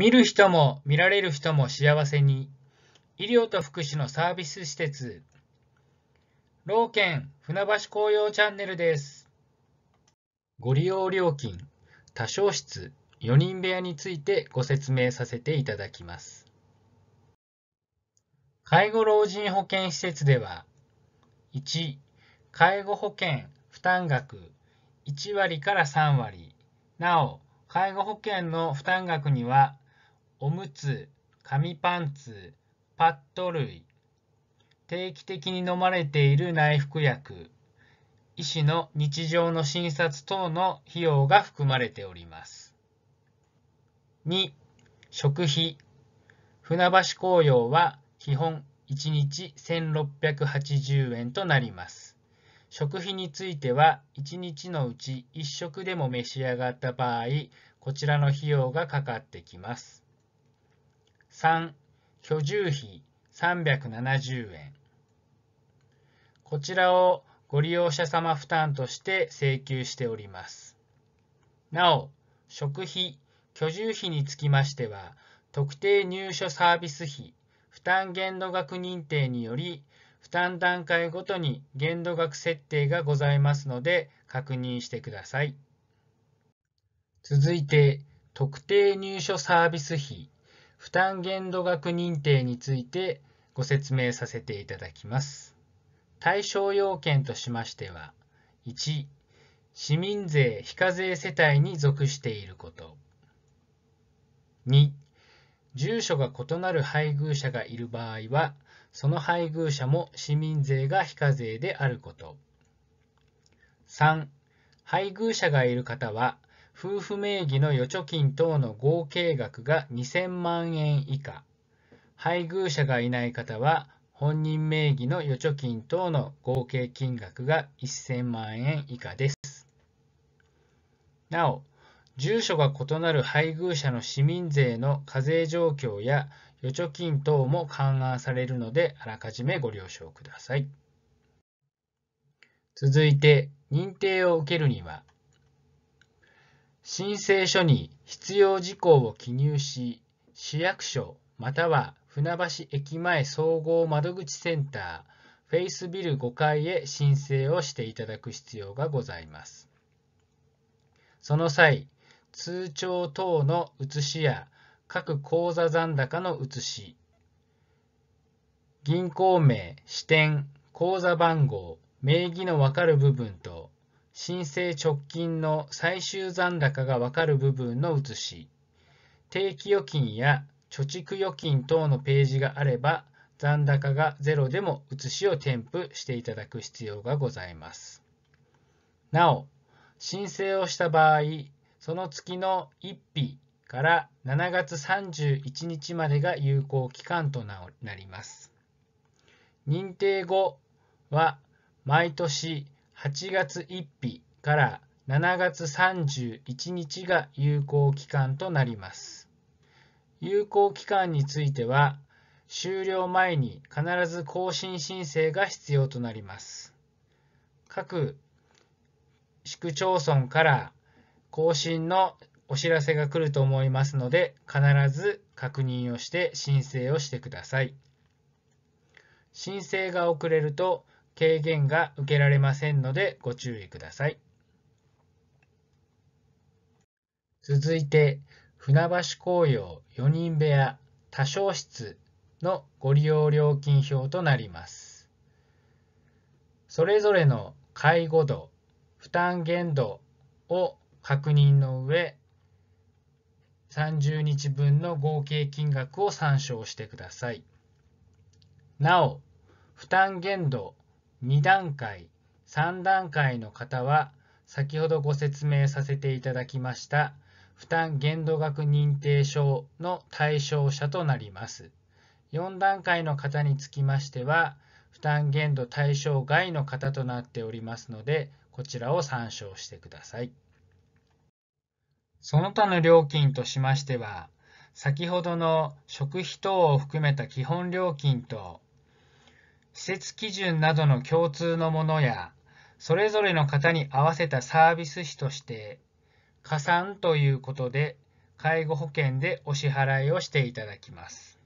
見る人も見られる人も幸せに、医療と福祉のサービス施設、老健船橋紅葉チャンネルです。ご利用料金、多少室、4人部屋についてご説明させていただきます。介護老人保健施設では、1、介護保険負担額1割から3割、なお、介護保険の負担額にはおむつ、紙パンツ、パッド類、定期的に飲まれている内服薬、医師の日常の診察等の費用が含まれております。2、食費。船橋紅葉は基本1日1680円となります。食費については1日のうち1食でも召し上がった場合こちらの費用がかかってきます3、居住費370円。こちらをご利用者様負担として請求しております。なお、食費、居住費につきましては、特定入所サービス費、負担限度額認定により、負担段階ごとに限度額設定がございますので、確認してください。続いて、特定入所サービス費、負担限度額認定についてご説明させていただきます。対象要件としましては、1、市民税非課税世帯に属していること。2、住所が異なる配偶者がいる場合は、その配偶者も市民税が非課税であること。3、配偶者がいる方は、夫婦名義の預貯金等の合計額が2000万円以下、配偶者がいない方は、本人名義の預貯金等の合計金額が1000万円以下です。なお、住所が異なる配偶者の市民税の課税状況や預貯金等も勘案されるので、あらかじめご了承ください。続いて、認定を受けるには、申請書に必要事項を記入し、市役所または船橋駅前総合窓口センター、フェイスビル5階へ申請をしていただく必要がございます。その際、通帳等の写しや各口座残高の写し、銀行名、支店、口座番号、名義のわかる部分と申請直近の最終残高がわかる部分の写し、定期預金や貯蓄預金等のページがあれば、残高がゼロでも写しを添付していただく必要がございます。なお、申請をした場合、その月の1日から7月31日までが有効期間となります。認定後は毎年8月1日から7月31日が有効期間となります。有効期間については、終了前に必ず更新申請が必要となります。各市区町村から更新のお知らせが来ると思いますので、必ず確認をして申請をしてください。申請が遅れると、提言が受けられませんのでご注意ください。続いて、船橋紅葉4人部屋多少室のご利用料金表となります。それぞれの介護度、負担限度を確認の上、30日分の合計金額を参照してください。なお、負担限度2段階、3段階の方は、先ほどご説明させていただきました、負担限度額認定証の対象者となります。4段階の方につきましては、負担限度対象外の方となっておりますので、こちらを参照してください。その他の料金としましては、先ほどの食費等を含めた基本料金と施設基準などの共通のものや、それぞれの方に合わせたサービス費として、加算ということで、介護保険でお支払いをしていただきます。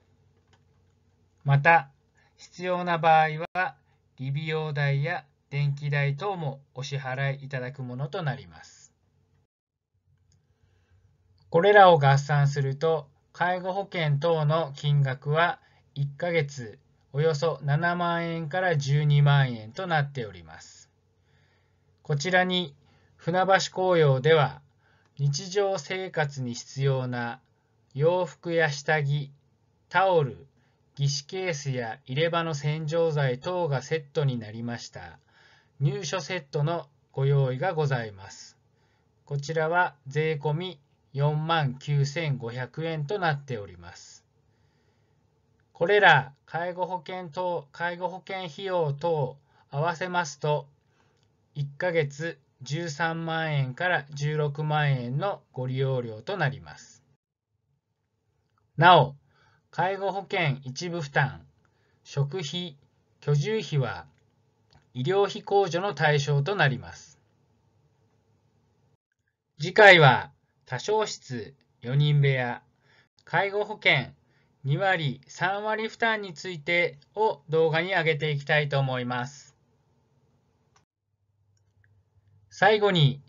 また、必要な場合は、利美容代や電気代等もお支払いいただくものとなります。これらを合算すると、介護保険等の金額は1ヶ月およそ7万円から12万円となっております。こちらに船橋紅葉では日常生活に必要な洋服や下着、タオル、義肢ケースや入れ歯の洗浄剤等がセットになりました入所セットのご用意がございます。こちらは税込49,500円となっております。これら介護保険等、介護保険費用等合わせますと、1ヶ月13万円から16万円のご利用料となります。なお、介護保険一部負担、食費、居住費は医療費控除の対象となります。次回は多少室4人部屋、介護保険2割、3割負担についてを動画に上げていきたいと思います。最後に、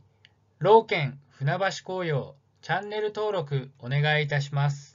老健船橋紅葉チャンネル登録お願いいたします。